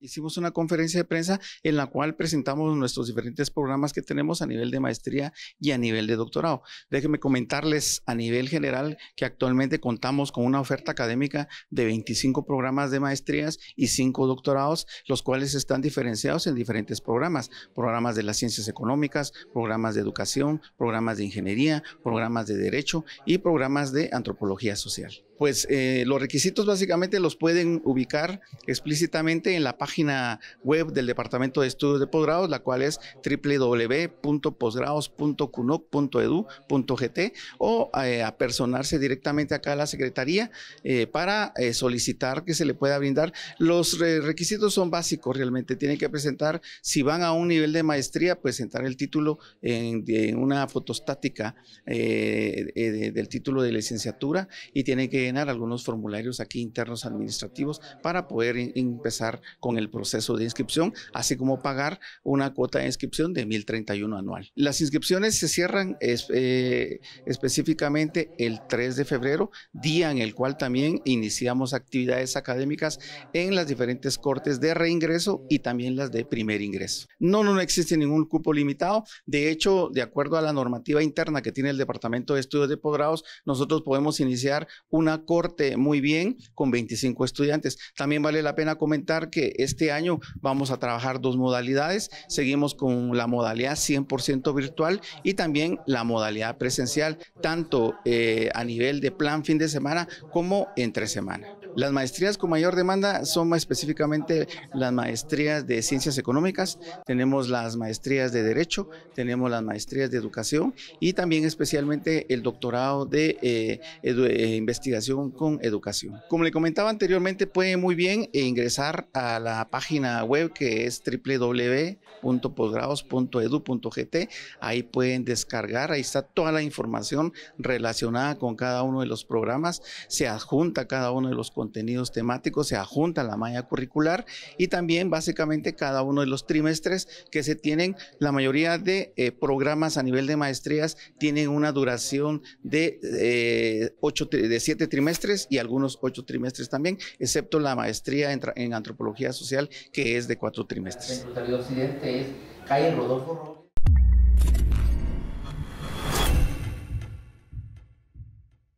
Hicimos una conferencia de prensa en la cual presentamos nuestros diferentes programas que tenemos a nivel de maestría y a nivel de doctorado. Déjenme comentarles a nivel general que actualmente contamos con una oferta académica de 25 programas de maestrías y 5 doctorados, los cuales están diferenciados en diferentes programas. Programas de las ciencias económicas, programas de educación, programas de ingeniería, programas de derecho y programas de antropología social. Pues eh, los requisitos básicamente los pueden ubicar explícitamente en la página web del Departamento de Estudios de Posgrados, la cual es www.posgrados.cunoc.edu.gt o eh, a personarse directamente acá a la Secretaría eh, para eh, solicitar que se le pueda brindar. Los requisitos son básicos realmente, tienen que presentar, si van a un nivel de maestría, presentar el título en, una fotostática del título de licenciatura y tienen que llenar algunos formularios aquí internos administrativos para poder empezar con el proceso de inscripción, así como pagar una cuota de inscripción de 1.031 anual. Las inscripciones se cierran eh, específicamente el 3 de febrero, día en el cual también iniciamos actividades académicas en las diferentes cortes de reingreso y también las de primer ingreso. No, no, existe ningún cupo limitado. De hecho, de acuerdo a la normativa interna que tiene el Departamento de Estudios de Posgrados, nosotros podemos iniciar una corte muy bien con 25 estudiantes. También vale la pena comentar que este año vamos a trabajar dos modalidades. Seguimos con la modalidad 100% virtual y también la modalidad presencial, tanto eh, a nivel de plan fin de semana como entre semana. Las maestrías con mayor demanda son específicamente las maestrías de ciencias económicas, tenemos las maestrías de derecho, tenemos las maestrías de educación y también especialmente el doctorado de eh, eh, investigación con educación. Como le comentaba anteriormente, pueden muy bien ingresar a la página web que es www.posgrados.edu.gt. Ahí pueden descargar, ahí está toda la información relacionada con cada uno de los programas, se adjunta cada uno de los contenidos contenidos temáticos se adjunta a la malla curricular y también básicamente cada uno de los trimestres que se tienen, la mayoría de eh, programas a nivel de maestrías tienen una duración de, eh, ocho, de siete trimestres y algunos ocho trimestres también, excepto la maestría en, antropología social que es de cuatro trimestres.